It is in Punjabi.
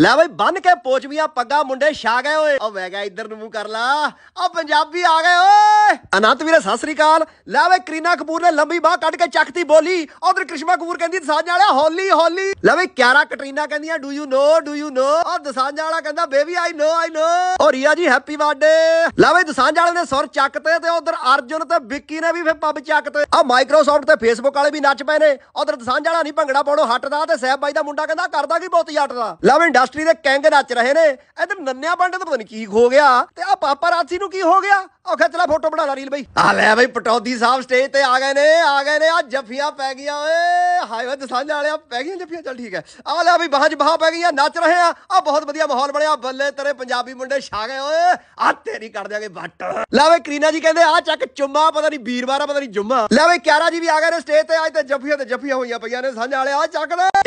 ਲੈ ਬਈ ਬੰਨ ਕੇ ਪੋਚਵੀਆਂ ਪੱਗਾ ਮੁੰਡੇ ਛਾ ਗਏ ਓਏ ਉਹ ਮੈਂ ਗਿਆ ਇੱਧਰ ਨੂੰ ਮੂੰਹ ਕਰ ਲਾ ਆ ਪੰਜਾਬੀ ਆ ਗਏ ਓਏ ਓਏ ਅਨੰਤ ਵੀਰੇ ਸਤਿ ਸ੍ਰੀ ਅਕਾਲ ਲੈ ਵੇ ਕਰੀਨਾ ਕਪੂਰ ਨੇ ਲੰਬੀ ਬਾਹ ਕੱਢ ਕੇ ਚੱਕਤੀ ਬੋਲੀ ਉਧਰ ਕ੍ਰਿਸ਼ਮਾ ਕਪੂਰ ਕਹਿੰਦੀ ਦਸਾਂਝ ਵਾਲਿਆ ਹੌਲੀ ਹੌਲੀ ਲੈ ਵੇ ਕਿਆਰਾ ਕਟਰੀਨਾ ਕਹਿੰਦੀਆਂ do you know do you know ਔਰ ਦਸਾਂਝ ਵਾਲਾ ਕਹਿੰਦਾ ਬੇਬੀ ਆਈ ਨੋ ਆਈ ਨੋ ਔਰ ਰੀਆ ਜੀ ਹੈਪੀ ਬਰਥਡੇ ਲੈ ਵੇ ਦਸਾਂਝ ਵਾਲੇ ਨੇ ਸੁਰ ਚੱਕਤੇ ਤੇ ਉਧਰ ਅਰਜੁਨ ਤੇ ਵਿੱਕੀ ਨੇ ਵੀ ਫੇ ਪੱਬ ਚੱਕਤੇ ਆ ਮਾਈਕਰੋਸਾਫਟ ਤੇ ਫੇਸਬੁੱਕ ਵਾਲੇ ਵੀ ਨੱਚ ਪਏ ਨੇ ਉਧਰ ਦਸਾਂਝ ਵਾਲਾ ਨਹੀਂ ਭੰਗੜਾ ਪਾਉਣੋ ਹਟਦਾ ਤੇ ਸਹਿਬ ਬਾਈ ਦਾ ਮੁੰਡਾ ਕਹਿੰਦਾ ਕਰਦਾ ਕੀ ਬਹੁਤ ਯਾਟਦਾ ਲੈ ਵੇ ਇੰਡਸਟਰੀ ਦੇ ਕੈਂਗ ਨੱਚ ਰਹੇ ਨੇ ਇਧਰ ਨੰਨਿਆ ਪੰਡਤ ਪਤਾ ਨਹੀਂ ਕੀ ਹੋ ਗਿਆ ਤੇ ਆ ਪਾਪਾ ਰਾਤੀ ਨੂੰ ਕੀ ਹੋ ਗਿਆ ਉਹ ਖਿੱਚ ਲੈ ਫੋਟੋ ਬਣਾ ਲਾ ਰੀਲ ਬਈ ਆ ਲੈ ਬਈ ਪਟੌਦੀ ਸਾਹਿਬ ਸਟੇਜ ਤੇ ਆ ਗਏ ਨੇ ਆ ਗਏ ਨੇ ਆ ਜੱਫੀਆਂ ਪੈ ਗਈਆਂ ਓਏ ਹਾਏ ਓਏ ਦਸਾਂਝ ਵਾਲਿਆ ਪੈ ਗਈਆਂ ਜੱਫੀਆਂ ਚੱਲ ਠੀਕ ਹੈ ਆ ਲੈ ਬਈ ਬਾਹਾਂ 'ਚ ਬਾਹਾਂ ਪੈ ਗਈਆਂ ਨੱਚ ਰਹੇ ਆ ਆ ਬਹੁਤ ਵਧੀਆ ਮਾਹੌਲ ਬਣਿਆ ਬੱਲੇ ਤੇਰੇ ਪੰਜਾਬੀ ਮੁੰਡੇ ਛਾ ਗਏ ਓਏ ਆ ਤੇਰੀ ਕਰ ਦਿਆਂਗੇ ਵੱਟ ਲੈ ਬਈ ਕਰੀਨਾ ਜੀ ਕਹਿੰਦੇ ਆ ਚੱਕ ਚੁੰਮਾ ਪਤਾ ਨਹੀਂ ਵੀਰਵਾਰਾ ਪਤਾ ਨਹੀਂ ਜੁੰਮਾ ਲੈ ਬਈ ਕਿਆਰਾ ਜੀ ਵੀ ਆ ਗਏ ਨੇ ਸਟੇਜ ਤੇ ਅੱਜ ਤੇ ਜੱਫੀਆਂ ਤੇ ਜੱਫੀਆਂ ਹੋਈਆਂ ਪਈਆਂ ਨੇ ਸਾਂਝ ਵਾਲਿਆ ਆ ਚੱਕ ਲੈ